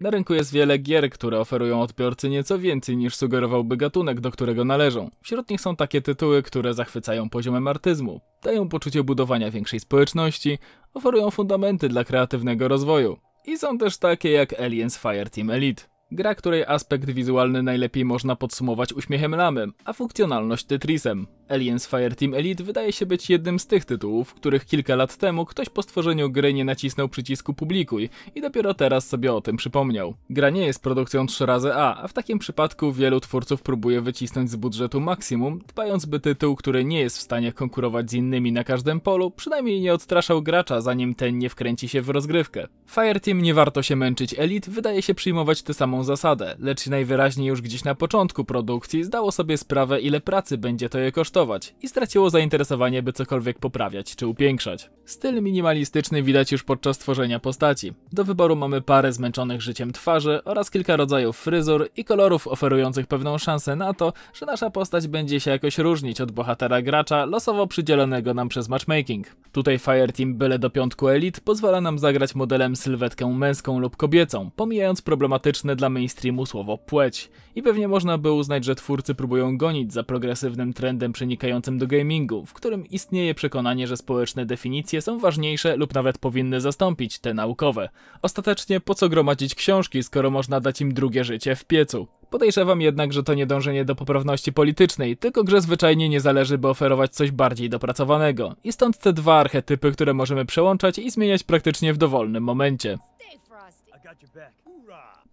Na rynku jest wiele gier, które oferują odbiorcy nieco więcej niż sugerowałby gatunek, do którego należą. Wśród nich są takie tytuły, które zachwycają poziomem artyzmu, dają poczucie budowania większej społeczności, oferują fundamenty dla kreatywnego rozwoju. I są też takie jak Aliens Fireteam Elite. Gra, której aspekt wizualny najlepiej można podsumować uśmiechem lamy, a funkcjonalność Tetrisem. Aliens Fireteam Elite wydaje się być jednym z tych tytułów, których kilka lat temu ktoś po stworzeniu gry nie nacisnął przycisku publikuj i dopiero teraz sobie o tym przypomniał. Gra nie jest produkcją 3 razy A, a w takim przypadku wielu twórców próbuje wycisnąć z budżetu maksimum, dbając by tytuł, który nie jest w stanie konkurować z innymi na każdym polu, przynajmniej nie odstraszał gracza, zanim ten nie wkręci się w rozgrywkę. Fireteam nie warto się męczyć Elite wydaje się przyjmować tę samą zasadę, lecz najwyraźniej już gdzieś na początku produkcji zdało sobie sprawę ile pracy będzie to je kosztować kosztować i straciło zainteresowanie, by cokolwiek poprawiać czy upiększać. Styl minimalistyczny widać już podczas tworzenia postaci. Do wyboru mamy parę zmęczonych życiem twarzy oraz kilka rodzajów fryzur i kolorów oferujących pewną szansę na to, że nasza postać będzie się jakoś różnić od bohatera gracza losowo przydzielonego nam przez matchmaking. Tutaj Fireteam byle do piątku Elite pozwala nam zagrać modelem sylwetkę męską lub kobiecą, pomijając problematyczne dla mainstreamu słowo płeć. I pewnie można by uznać, że twórcy próbują gonić za progresywnym trendem przy wynikającym do gamingu, w którym istnieje przekonanie, że społeczne definicje są ważniejsze lub nawet powinny zastąpić te naukowe. Ostatecznie po co gromadzić książki, skoro można dać im drugie życie w piecu? Podejrzewam jednak, że to nie dążenie do poprawności politycznej, tylko grze zwyczajnie nie zależy, by oferować coś bardziej dopracowanego. I stąd te dwa archetypy, które możemy przełączać i zmieniać praktycznie w dowolnym momencie.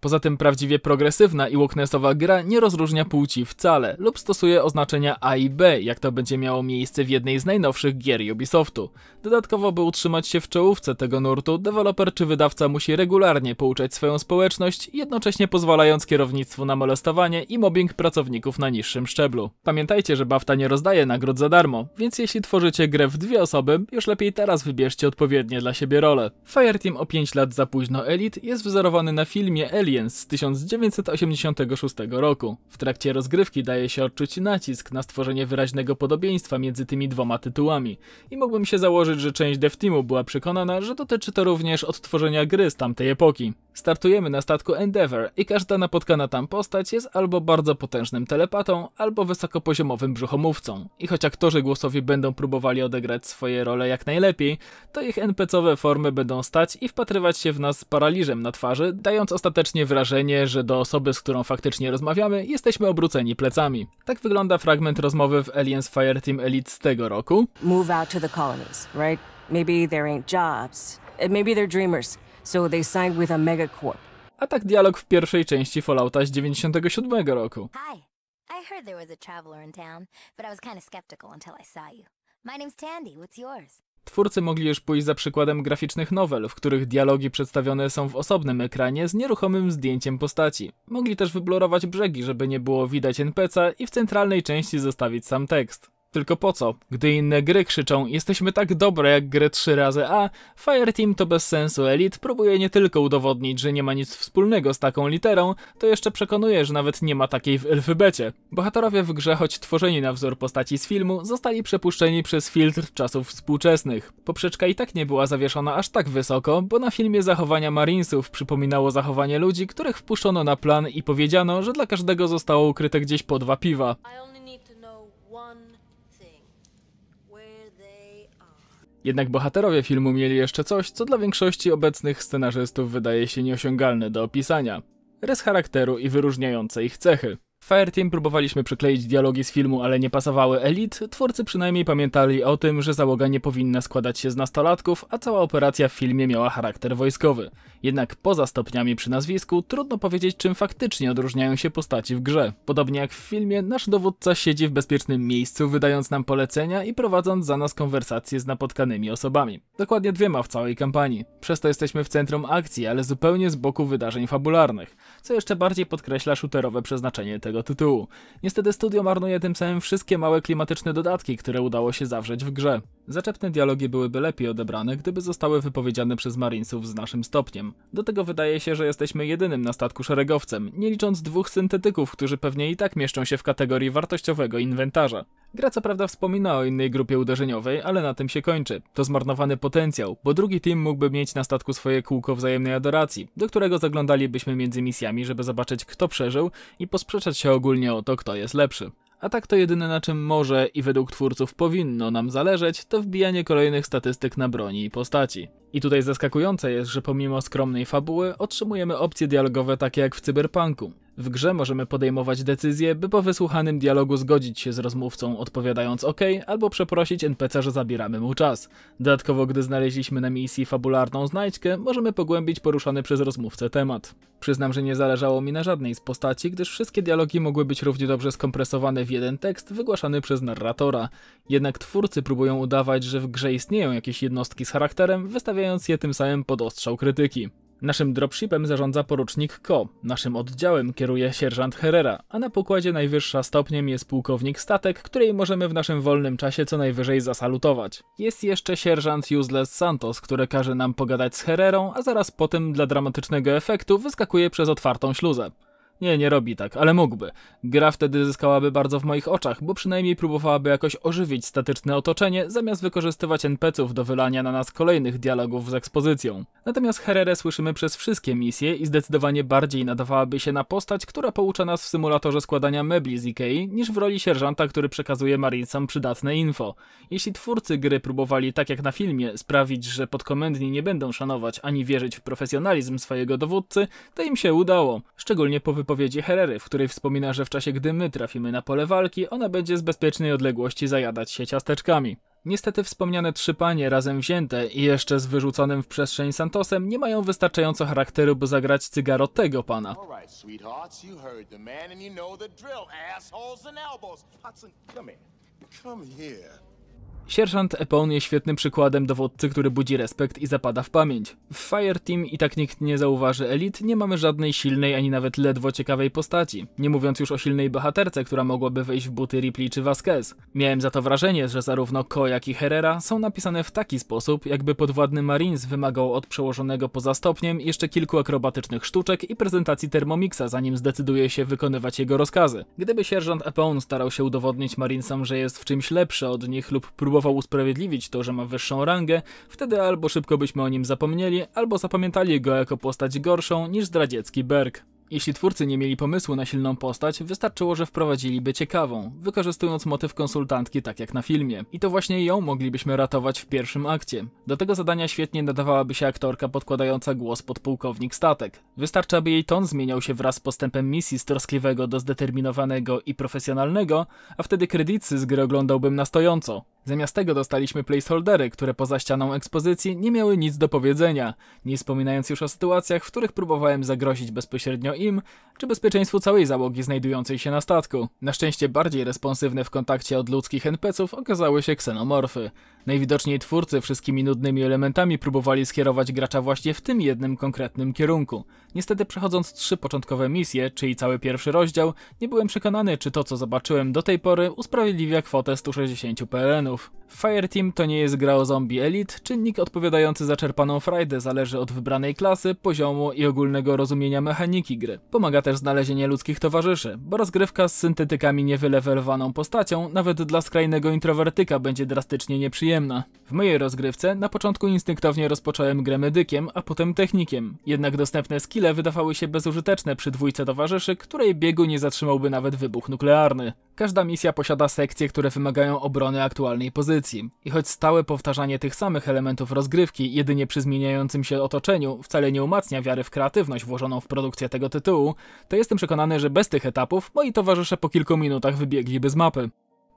Poza tym prawdziwie progresywna i wokennessowa gra nie rozróżnia płci wcale lub stosuje oznaczenia A i B, jak to będzie miało miejsce w jednej z najnowszych gier Ubisoftu. Dodatkowo, by utrzymać się w czołówce tego nurtu, deweloper czy wydawca musi regularnie pouczać swoją społeczność, jednocześnie pozwalając kierownictwu na molestowanie i mobbing pracowników na niższym szczeblu. Pamiętajcie, że BAFTA nie rozdaje nagród za darmo, więc jeśli tworzycie grę w dwie osoby, już lepiej teraz wybierzcie odpowiednie dla siebie role. Fireteam o 5 lat za późno Elite jest wzorowany na filmie Elite Aliens z 1986 roku. W trakcie rozgrywki daje się odczuć nacisk na stworzenie wyraźnego podobieństwa między tymi dwoma tytułami i mógłbym się założyć, że część dev teamu była przekonana, że dotyczy to również odtworzenia gry z tamtej epoki. Startujemy na statku Endeavour i każda napotkana tam postać jest albo bardzo potężnym telepatą, albo wysokopoziomowym brzuchomówcą. I choć aktorzy głosowi będą próbowali odegrać swoje role jak najlepiej, to ich NPC-owe formy będą stać i wpatrywać się w nas z paraliżem na twarzy, dając ostatecznie wrażenie, że do osoby, z którą faktycznie rozmawiamy, jesteśmy obróceni plecami. Tak wygląda fragment rozmowy w Aliens Fireteam Elite z tego roku. Move out to the colonies, right? Maybe there ain't jobs. Maybe they're dreamers so they signed with a megacorp. A tak dialog w pierwszej części Fallouta z 97 roku. Hi. I heard there was a traveler in town, but I was kind of skeptical until I saw you. My name's Tandy, what's yours? Twórcy mogli już pójść za przykładem graficznych nowel, w których dialogi przedstawione są w osobnym ekranie z nieruchomym zdjęciem postaci. Mogli też wyblurować brzegi, żeby nie było widać NPC'a i w centralnej części zostawić sam tekst. Tylko po co? Gdy inne gry krzyczą, jesteśmy tak dobre jak gry trzy razy A, Fireteam to bez sensu elit próbuje nie tylko udowodnić, że nie ma nic wspólnego z taką literą, to jeszcze przekonuje, że nawet nie ma takiej w elfybecie. Bohaterowie w grze, choć tworzeni na wzór postaci z filmu, zostali przepuszczeni przez filtr czasów współczesnych. Poprzeczka i tak nie była zawieszona aż tak wysoko, bo na filmie zachowania Marinesów przypominało zachowanie ludzi, których wpuszczono na plan i powiedziano, że dla każdego zostało ukryte gdzieś po dwa piwa. Jednak bohaterowie filmu mieli jeszcze coś, co dla większości obecnych scenarzystów wydaje się nieosiągalne do opisania. Rys charakteru i wyróżniające ich cechy. Fireteam próbowaliśmy przykleić dialogi z filmu, ale nie pasowały Elit twórcy przynajmniej pamiętali o tym, że załoga nie powinna składać się z nastolatków, a cała operacja w filmie miała charakter wojskowy. Jednak poza stopniami przy nazwisku trudno powiedzieć czym faktycznie odróżniają się postaci w grze. Podobnie jak w filmie, nasz dowódca siedzi w bezpiecznym miejscu, wydając nam polecenia i prowadząc za nas konwersacje z napotkanymi osobami. Dokładnie dwiema w całej kampanii. Przez to jesteśmy w centrum akcji, ale zupełnie z boku wydarzeń fabularnych, co jeszcze bardziej podkreśla shooterowe przeznaczenie tego tytułu. Niestety studio marnuje tym samym wszystkie małe klimatyczne dodatki, które udało się zawrzeć w grze. Zaczepne dialogi byłyby lepiej odebrane, gdyby zostały wypowiedziane przez Marinesów z naszym stopniem. Do tego wydaje się, że jesteśmy jedynym na statku szeregowcem, nie licząc dwóch syntetyków, którzy pewnie i tak mieszczą się w kategorii wartościowego inwentarza. Gra co prawda wspomina o innej grupie uderzeniowej, ale na tym się kończy. To zmarnowany potencjał, bo drugi team mógłby mieć na statku swoje kółko wzajemnej adoracji, do którego zaglądalibyśmy między misjami, żeby zobaczyć kto przeżył i posprzeczać się ogólnie o to, kto jest lepszy. A tak to jedyne na czym może i według twórców powinno nam zależeć, to wbijanie kolejnych statystyk na broni i postaci. I tutaj zaskakujące jest, że pomimo skromnej fabuły otrzymujemy opcje dialogowe takie jak w Cyberpunku. W grze możemy podejmować decyzje, by po wysłuchanym dialogu zgodzić się z rozmówcą odpowiadając OK, albo przeprosić NPC, że zabieramy mu czas. Dodatkowo, gdy znaleźliśmy na misji fabularną znajdźkę, możemy pogłębić poruszany przez rozmówcę temat. Przyznam, że nie zależało mi na żadnej z postaci, gdyż wszystkie dialogi mogły być równie dobrze skompresowane w jeden tekst wygłaszany przez narratora. Jednak twórcy próbują udawać, że w grze istnieją jakieś jednostki z charakterem, wystawiając je tym samym pod ostrzał krytyki. Naszym dropshipem zarządza porucznik Ko, naszym oddziałem kieruje sierżant Herrera, a na pokładzie najwyższa stopniem jest pułkownik statek, której możemy w naszym wolnym czasie co najwyżej zasalutować. Jest jeszcze sierżant Useless Santos, który każe nam pogadać z Herrerą, a zaraz potem dla dramatycznego efektu wyskakuje przez otwartą śluzę. Nie, nie robi tak, ale mógłby. Gra wtedy zyskałaby bardzo w moich oczach, bo przynajmniej próbowałaby jakoś ożywić statyczne otoczenie, zamiast wykorzystywać NPC-ów do wylania na nas kolejnych dialogów z ekspozycją. Natomiast Herrera słyszymy przez wszystkie misje i zdecydowanie bardziej nadawałaby się na postać, która poucza nas w symulatorze składania mebli z Ikei, niż w roli sierżanta, który przekazuje Marinesom przydatne info. Jeśli twórcy gry próbowali, tak jak na filmie, sprawić, że podkomendni nie będą szanować ani wierzyć w profesjonalizm swojego dowódcy, to im się udało. Szczególnie po wypowiedzi Herery, w której wspomina, że w czasie gdy my trafimy na pole walki, ona będzie z bezpiecznej odległości zajadać się ciasteczkami. Niestety wspomniane trzy panie razem wzięte i jeszcze z wyrzuconym w przestrzeń Santosem nie mają wystarczająco charakteru, by zagrać cygaro tego pana. Sierżant Epon jest świetnym przykładem dowódcy, który budzi respekt i zapada w pamięć. W Fireteam i tak nikt nie zauważy elit, nie mamy żadnej silnej ani nawet ledwo ciekawej postaci, nie mówiąc już o silnej bohaterce, która mogłaby wejść w buty Ripley czy Vasquez. Miałem za to wrażenie, że zarówno Ko jak i Herrera są napisane w taki sposób, jakby podwładny Marines wymagał od przełożonego poza stopniem jeszcze kilku akrobatycznych sztuczek i prezentacji Thermomixa, zanim zdecyduje się wykonywać jego rozkazy. Gdyby sierżant Epon starał się udowodnić Marinesom, że jest w czymś lepszy od nich lub próbował próbował usprawiedliwić to, że ma wyższą rangę, wtedy albo szybko byśmy o nim zapomnieli, albo zapamiętali go jako postać gorszą niż zdradziecki Berg. Jeśli twórcy nie mieli pomysłu na silną postać, wystarczyło, że wprowadziliby ciekawą, wykorzystując motyw konsultantki tak jak na filmie. I to właśnie ją moglibyśmy ratować w pierwszym akcie. Do tego zadania świetnie nadawałaby się aktorka podkładająca głos pułkownik statek. Wystarczy, aby jej ton zmieniał się wraz z postępem misji z troskliwego do zdeterminowanego i profesjonalnego, a wtedy kredycy z gry oglądałbym na stojąco. Zamiast tego dostaliśmy placeholdery, które poza ścianą ekspozycji nie miały nic do powiedzenia, nie wspominając już o sytuacjach, w których próbowałem zagrozić bezpośrednio im, czy bezpieczeństwu całej załogi znajdującej się na statku. Na szczęście bardziej responsywne w kontakcie od ludzkich NPC-ów okazały się ksenomorfy. Najwidoczniej twórcy wszystkimi nudnymi elementami próbowali skierować gracza właśnie w tym jednym konkretnym kierunku. Niestety przechodząc trzy początkowe misje, czyli cały pierwszy rozdział, nie byłem przekonany, czy to co zobaczyłem do tej pory usprawiedliwia kwotę 160 PLN-ów. Fireteam to nie jest gra o zombie Elite, czynnik odpowiadający za czerpaną frajdę zależy od wybranej klasy, poziomu i ogólnego rozumienia mechaniki gry. Pomaga też znalezienie ludzkich towarzyszy, bo rozgrywka z syntetykami niewylewelowaną postacią nawet dla skrajnego introwertyka będzie drastycznie nieprzyjemna. W mojej rozgrywce na początku instynktownie rozpocząłem grę medykiem, a potem technikiem, jednak dostępne skille wydawały się bezużyteczne przy dwójce towarzyszy, której biegu nie zatrzymałby nawet wybuch nuklearny. Każda misja posiada sekcje, które wymagają obrony aktualnej pozycji. I choć stałe powtarzanie tych samych elementów rozgrywki jedynie przy zmieniającym się otoczeniu wcale nie umacnia wiary w kreatywność włożoną w produkcję tego tytułu, to jestem przekonany, że bez tych etapów moi towarzysze po kilku minutach wybiegliby z mapy.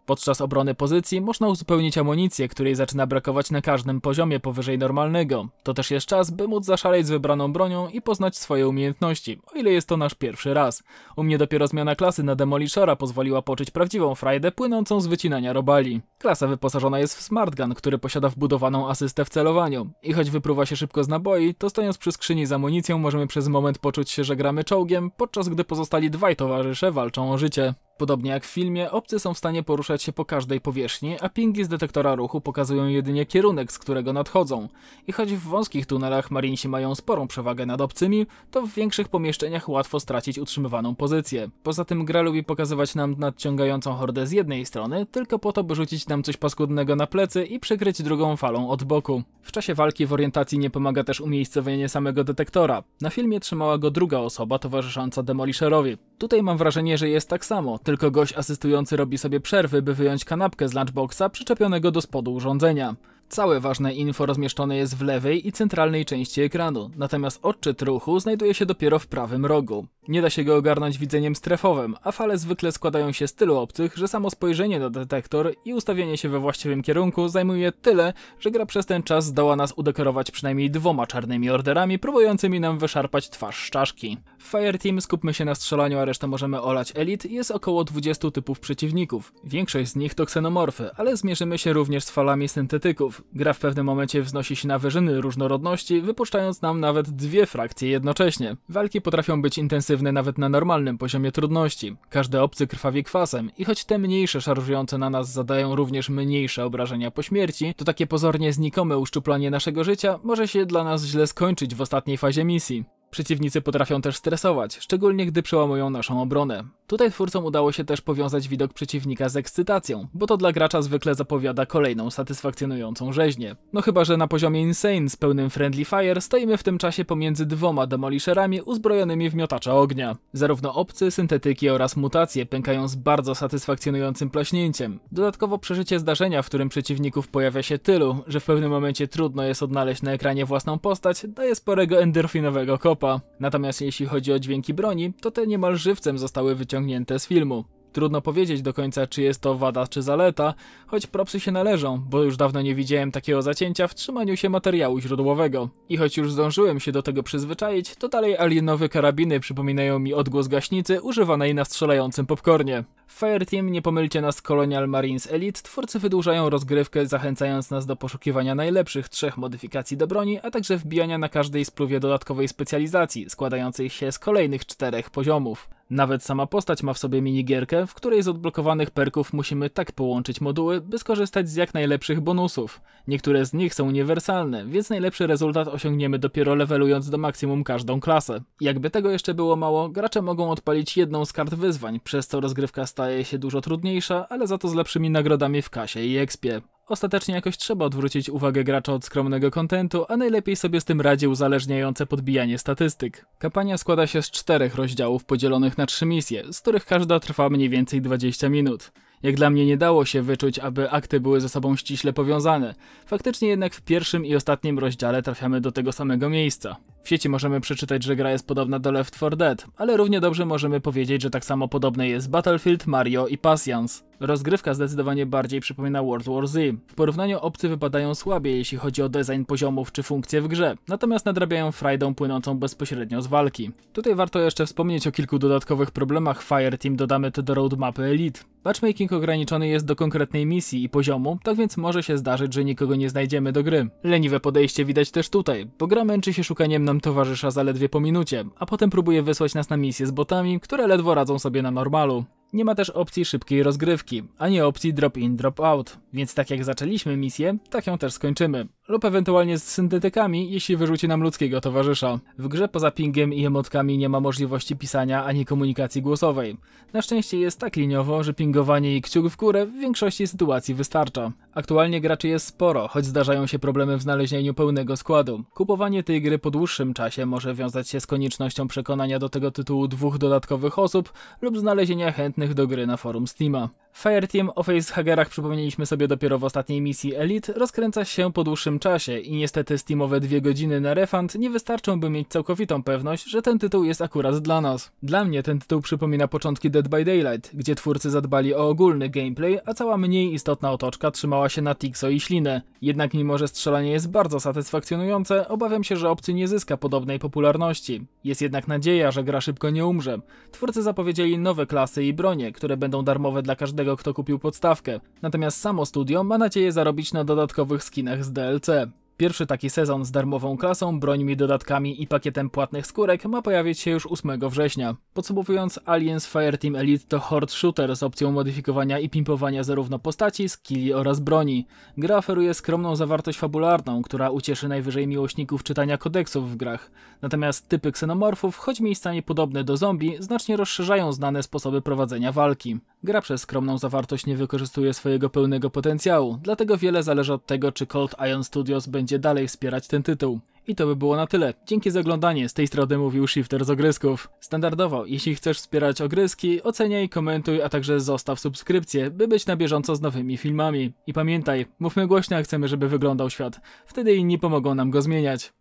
Podczas obrony pozycji można uzupełnić amunicję, której zaczyna brakować na każdym poziomie powyżej normalnego. To też jest czas, by móc zaszaleć z wybraną bronią i poznać swoje umiejętności, o ile jest to nasz pierwszy raz. U mnie dopiero zmiana klasy na Demolishera pozwoliła poczuć prawdziwą frajdę płynącą z wycinania robali. Klasa wyposażona jest w smartgun, który posiada wbudowaną asystę w celowaniu. I choć wypruwa się szybko z naboi, to stojąc przy skrzyni z amunicją możemy przez moment poczuć się, że gramy czołgiem, podczas gdy pozostali dwaj towarzysze walczą o życie. Podobnie jak w filmie, obcy są w stanie poruszać się po każdej powierzchni, a pingi z detektora ruchu pokazują jedynie kierunek, z którego nadchodzą. I choć w wąskich tunelach marinsi mają sporą przewagę nad obcymi, to w większych pomieszczeniach łatwo stracić utrzymywaną pozycję. Poza tym gra lubi pokazywać nam nadciągającą hordę z jednej strony, tylko po to, by rzucić nam coś paskudnego na plecy i przykryć drugą falą od boku. W czasie walki w orientacji nie pomaga też umiejscowienie samego detektora. Na filmie trzymała go druga osoba towarzysząca demolisherowi. Tutaj mam wrażenie, że jest tak samo, tylko gość asystujący robi sobie przerwy, by wyjąć kanapkę z lunchboxa przyczepionego do spodu urządzenia. Całe ważne info rozmieszczone jest w lewej i centralnej części ekranu, natomiast odczyt ruchu znajduje się dopiero w prawym rogu. Nie da się go ogarnąć widzeniem strefowym, a fale zwykle składają się z tylu obcych, że samo spojrzenie na detektor i ustawienie się we właściwym kierunku zajmuje tyle, że gra przez ten czas zdoła nas udekorować przynajmniej dwoma czarnymi orderami próbującymi nam wyszarpać twarz z czaszki. W Fireteam skupmy się na strzelaniu, a resztę możemy olać elit. Jest około 20 typów przeciwników. Większość z nich to ksenomorfy, ale zmierzymy się również z falami syntetyków. Gra w pewnym momencie wznosi się na wyżyny różnorodności, wypuszczając nam nawet dwie frakcje jednocześnie. Walki potrafią być intensywne nawet na normalnym poziomie trudności. Każdy obcy krwawi kwasem i choć te mniejsze szarżujące na nas zadają również mniejsze obrażenia po śmierci, to takie pozornie znikome uszczuplanie naszego życia może się dla nas źle skończyć w ostatniej fazie misji. Przeciwnicy potrafią też stresować, szczególnie gdy przełamują naszą obronę. Tutaj twórcom udało się też powiązać widok przeciwnika z ekscytacją, bo to dla gracza zwykle zapowiada kolejną satysfakcjonującą rzeźnię. No chyba, że na poziomie Insane z pełnym Friendly Fire stoimy w tym czasie pomiędzy dwoma demolisherami uzbrojonymi w miotacza ognia. Zarówno obcy, syntetyki oraz mutacje pękają z bardzo satysfakcjonującym plaśnięciem. Dodatkowo przeżycie zdarzenia, w którym przeciwników pojawia się tylu, że w pewnym momencie trudno jest odnaleźć na ekranie własną postać, daje sporego endorfinowego kopa. Natomiast jeśli chodzi o dźwięki broni, to te niemal żywcem zostały wyciągnięte z filmu. Trudno powiedzieć do końca, czy jest to wada czy zaleta, choć propsy się należą, bo już dawno nie widziałem takiego zacięcia w trzymaniu się materiału źródłowego. I choć już zdążyłem się do tego przyzwyczaić, to dalej alienowe karabiny przypominają mi odgłos gaśnicy używanej na strzelającym popcornie. W Fireteam nie pomylcie nas Colonial Marines Elite, twórcy wydłużają rozgrywkę zachęcając nas do poszukiwania najlepszych trzech modyfikacji do broni, a także wbijania na każdej spluwie dodatkowej specjalizacji, składającej się z kolejnych czterech poziomów. Nawet sama postać ma w sobie minigierkę, w której z odblokowanych perków musimy tak połączyć moduły, by skorzystać z jak najlepszych bonusów. Niektóre z nich są uniwersalne, więc najlepszy rezultat osiągniemy dopiero levelując do maksimum każdą klasę. Jakby tego jeszcze było mało, gracze mogą odpalić jedną z kart wyzwań, przez co rozgrywka staje się dużo trudniejsza, ale za to z lepszymi nagrodami w kasie i expie. Ostatecznie jakoś trzeba odwrócić uwagę gracza od skromnego kontentu, a najlepiej sobie z tym radzi uzależniające podbijanie statystyk. Kampania składa się z czterech rozdziałów podzielonych na trzy misje, z których każda trwa mniej więcej 20 minut. Jak dla mnie nie dało się wyczuć, aby akty były ze sobą ściśle powiązane. Faktycznie jednak w pierwszym i ostatnim rozdziale trafiamy do tego samego miejsca. W sieci możemy przeczytać, że gra jest podobna do Left 4 Dead, ale równie dobrze możemy powiedzieć, że tak samo podobne jest Battlefield, Mario i Passions. Rozgrywka zdecydowanie bardziej przypomina World War Z. W porównaniu obcy wypadają słabiej, jeśli chodzi o design poziomów czy funkcje w grze, natomiast nadrabiają frajdą płynącą bezpośrednio z walki. Tutaj warto jeszcze wspomnieć o kilku dodatkowych problemach Fireteam, dodamy to do roadmapy Elite. Matchmaking ograniczony jest do konkretnej misji i poziomu, tak więc może się zdarzyć, że nikogo nie znajdziemy do gry. Leniwe podejście widać też tutaj, bo gra męczy się szukaniem nam towarzysza zaledwie po minucie, a potem próbuje wysłać nas na misję z botami, które ledwo radzą sobie na normalu. Nie ma też opcji szybkiej rozgrywki, ani opcji drop in, drop out, więc tak jak zaczęliśmy misję, tak ją też skończymy lub ewentualnie z syntetykami, jeśli wyrzuci nam ludzkiego towarzysza. W grze poza pingiem i emotkami nie ma możliwości pisania ani komunikacji głosowej. Na szczęście jest tak liniowo, że pingowanie i kciuk w górę w większości sytuacji wystarcza. Aktualnie graczy jest sporo, choć zdarzają się problemy w znalezieniu pełnego składu. Kupowanie tej gry po dłuższym czasie może wiązać się z koniecznością przekonania do tego tytułu dwóch dodatkowych osób lub znalezienia chętnych do gry na forum Steama. Fireteam o facehagerach przypomnieliśmy sobie dopiero w ostatniej misji Elite, rozkręca się po dłuższym czasie i niestety Steamowe dwie godziny na refund nie wystarczą, by mieć całkowitą pewność, że ten tytuł jest akurat dla nas. Dla mnie ten tytuł przypomina początki Dead by Daylight, gdzie twórcy zadbali o ogólny gameplay, a cała mniej istotna otoczka trzymała się na tikso i ślinę. Jednak mimo, że strzelanie jest bardzo satysfakcjonujące, obawiam się, że opcji nie zyska podobnej popularności. Jest jednak nadzieja, że gra szybko nie umrze. Twórcy zapowiedzieli nowe klasy i bronie, które będą darmowe dla każdego, kto kupił podstawkę. Natomiast samo studio ma nadzieję zarobić na dodatkowych skinach z DLC. Pierwszy taki sezon z darmową klasą, brońmi, dodatkami i pakietem płatnych skórek ma pojawić się już 8 września. Podsumowując, Aliens Fireteam Elite to horde shooter z opcją modyfikowania i pimpowania zarówno postaci, skilli oraz broni. Gra oferuje skromną zawartość fabularną, która ucieszy najwyżej miłośników czytania kodeksów w grach. Natomiast typy ksenomorfów, choć miejscami podobne do zombie, znacznie rozszerzają znane sposoby prowadzenia walki. Gra przez skromną zawartość nie wykorzystuje swojego pełnego potencjału, dlatego wiele zależy od tego, czy Cold Iron Studios będzie dalej wspierać ten tytuł. I to by było na tyle. Dzięki za oglądanie, z tej strony mówił Shifter z Ogrysków. Standardowo, jeśli chcesz wspierać Ogryski, oceniaj, komentuj, a także zostaw subskrypcję, by być na bieżąco z nowymi filmami. I pamiętaj, mówmy głośno, jak chcemy, żeby wyglądał świat. Wtedy inni pomogą nam go zmieniać.